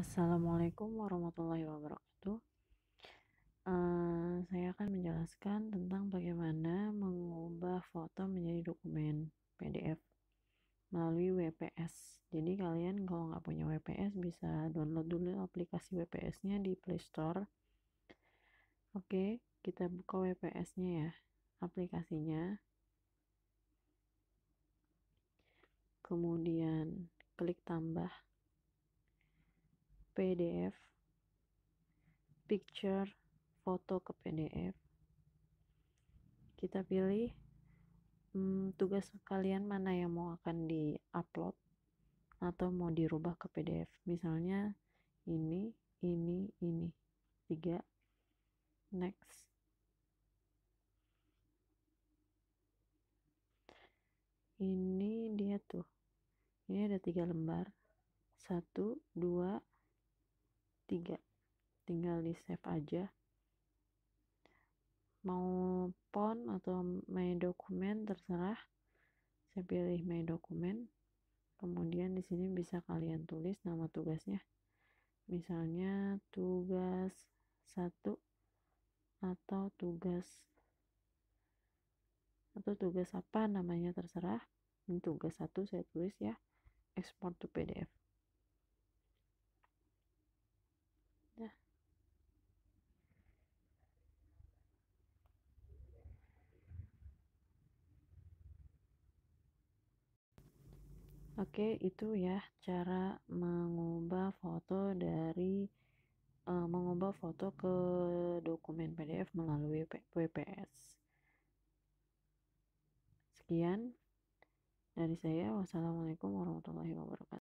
Assalamualaikum warahmatullahi wabarakatuh. Uh, saya akan menjelaskan tentang bagaimana mengubah foto menjadi dokumen PDF melalui WPS. Jadi kalian kalau nggak punya WPS bisa download dulu aplikasi WPS-nya di Play Store. Oke, kita buka WPS-nya ya, aplikasinya. Kemudian klik tambah. PDF, picture, foto ke PDF. Kita pilih hmm, tugas kalian mana yang mau akan diupload atau mau dirubah ke PDF. Misalnya ini, ini, ini. tiga. next. Ini dia tuh. Ini ada tiga lembar. Satu, dua. 3 tinggal di save aja mau pon atau my dokumen terserah saya pilih my dokumen kemudian di sini bisa kalian tulis nama tugasnya misalnya tugas satu atau tugas atau tugas apa namanya terserah ini tugas satu saya tulis ya export to PDF Oke, itu ya cara mengubah foto dari uh, mengubah foto ke dokumen PDF melalui WPS. Sekian dari saya. Wassalamualaikum warahmatullahi wabarakatuh.